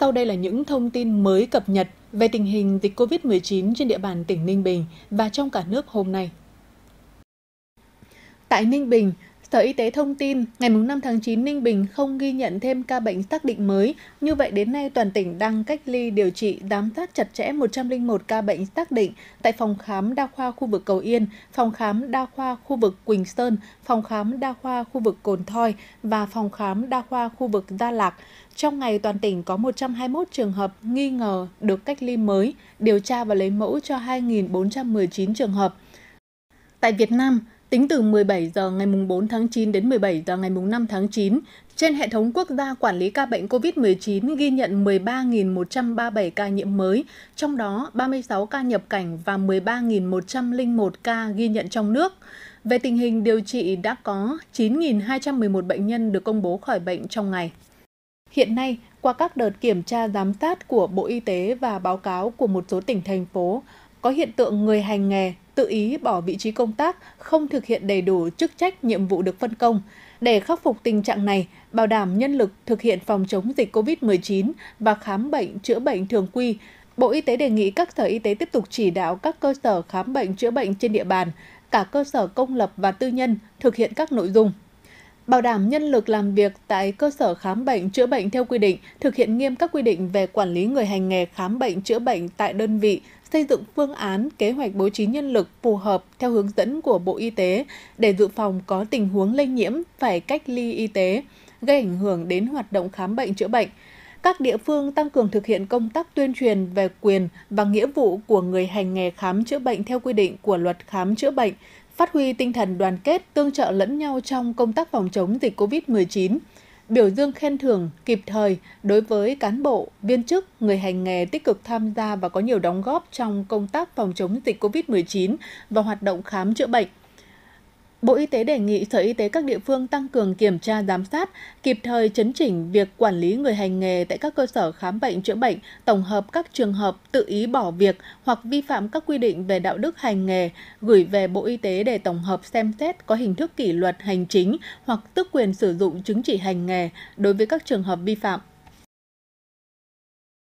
Sau đây là những thông tin mới cập nhật về tình hình dịch COVID-19 trên địa bàn tỉnh Ninh Bình và trong cả nước hôm nay. Tại Ninh Bình, Sở Y tế thông tin, ngày 5 tháng 9, Ninh Bình không ghi nhận thêm ca bệnh xác định mới. Như vậy, đến nay toàn tỉnh đang cách ly điều trị giám sát chặt chẽ 101 ca bệnh xác định tại phòng khám đa khoa khu vực Cầu Yên, phòng khám đa khoa khu vực Quỳnh Sơn, phòng khám đa khoa khu vực Cồn Thoi và phòng khám đa khoa khu vực Gia Lạc. Trong ngày, toàn tỉnh có 121 trường hợp nghi ngờ được cách ly mới, điều tra và lấy mẫu cho 2.419 trường hợp. Tại Việt Nam, Tính từ 17 giờ ngày 4 tháng 9 đến 17 giờ ngày 5 tháng 9, trên hệ thống quốc gia quản lý ca bệnh COVID-19 ghi nhận 13.137 ca nhiễm mới, trong đó 36 ca nhập cảnh và 13.101 ca ghi nhận trong nước. Về tình hình điều trị đã có 9.211 bệnh nhân được công bố khỏi bệnh trong ngày. Hiện nay, qua các đợt kiểm tra giám sát của Bộ Y tế và báo cáo của một số tỉnh thành phố, có hiện tượng người hành nghề tự ý bỏ vị trí công tác, không thực hiện đầy đủ chức trách nhiệm vụ được phân công. Để khắc phục tình trạng này, bảo đảm nhân lực thực hiện phòng chống dịch COVID-19 và khám bệnh chữa bệnh thường quy, Bộ Y tế đề nghị các sở y tế tiếp tục chỉ đạo các cơ sở khám bệnh chữa bệnh trên địa bàn, cả cơ sở công lập và tư nhân thực hiện các nội dung bảo đảm nhân lực làm việc tại cơ sở khám bệnh chữa bệnh theo quy định, thực hiện nghiêm các quy định về quản lý người hành nghề khám bệnh chữa bệnh tại đơn vị xây dựng phương án kế hoạch bố trí nhân lực phù hợp theo hướng dẫn của Bộ Y tế để dự phòng có tình huống lây nhiễm phải cách ly y tế, gây ảnh hưởng đến hoạt động khám bệnh chữa bệnh. Các địa phương tăng cường thực hiện công tác tuyên truyền về quyền và nghĩa vụ của người hành nghề khám chữa bệnh theo quy định của luật khám chữa bệnh, phát huy tinh thần đoàn kết, tương trợ lẫn nhau trong công tác phòng chống dịch COVID-19 biểu dương khen thưởng kịp thời đối với cán bộ, viên chức, người hành nghề tích cực tham gia và có nhiều đóng góp trong công tác phòng chống dịch COVID-19 và hoạt động khám chữa bệnh Bộ Y tế đề nghị Sở Y tế các địa phương tăng cường kiểm tra giám sát, kịp thời chấn chỉnh việc quản lý người hành nghề tại các cơ sở khám bệnh chữa bệnh, tổng hợp các trường hợp tự ý bỏ việc hoặc vi phạm các quy định về đạo đức hành nghề, gửi về Bộ Y tế để tổng hợp xem xét có hình thức kỷ luật hành chính hoặc tước quyền sử dụng chứng chỉ hành nghề đối với các trường hợp vi phạm.